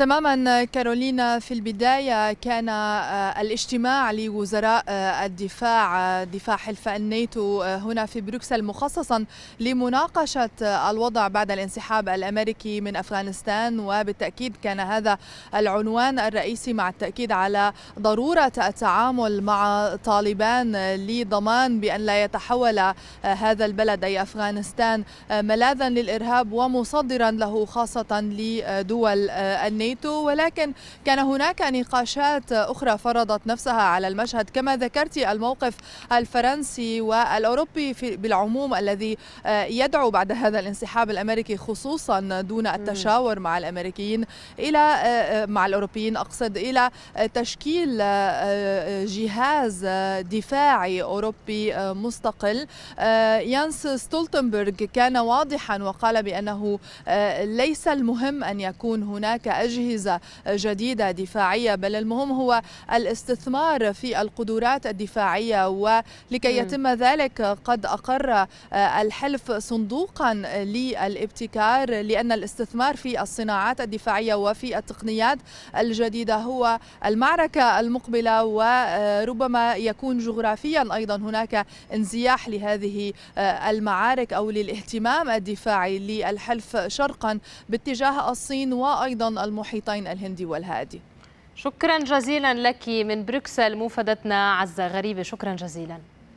تماما كارولينا في البداية كان آه، الاجتماع لوزراء آه، الدفاع آه، دفاع حلف الناتو هنا في بروكسل مخصصا لمناقشة الوضع بعد الانسحاب الأمريكي من أفغانستان وبالتأكيد كان هذا العنوان الرئيسي مع التأكيد على ضرورة التعامل مع طالبان لضمان بأن لا يتحول هذا البلد أي أفغانستان ملاذا للإرهاب ومصدرا له خاصة لدول الناتو نيتو ولكن كان هناك نقاشات أخرى فرضت نفسها على المشهد كما ذكرت الموقف الفرنسي والأوروبي بالعموم الذي آه، يدعو بعد هذا الانسحاب الأمريكي خصوصا دون التشاور مع الأمريكيين إلى آه، آه، مع الأوروبيين أقصد إلى تشكيل جهاز دفاعي أوروبي مستقل يانس ستولتنبرغ كان واضحا وقال بأنه ليس المهم أن يكون هناك أجل أجهزة جديدة دفاعية بل المهم هو الاستثمار في القدرات الدفاعية ولكي يتم ذلك قد أقر الحلف صندوقا للابتكار لأن الاستثمار في الصناعات الدفاعية وفي التقنيات الجديدة هو المعركة المقبلة وربما يكون جغرافيا أيضا هناك انزياح لهذه المعارك أو للاهتمام الدفاعي للحلف شرقا باتجاه الصين وأيضا المنطقة المحيطين الهندي والهادي شكرا جزيلا لك من بروكسل موفدتنا عزة غريبة شكرا جزيلا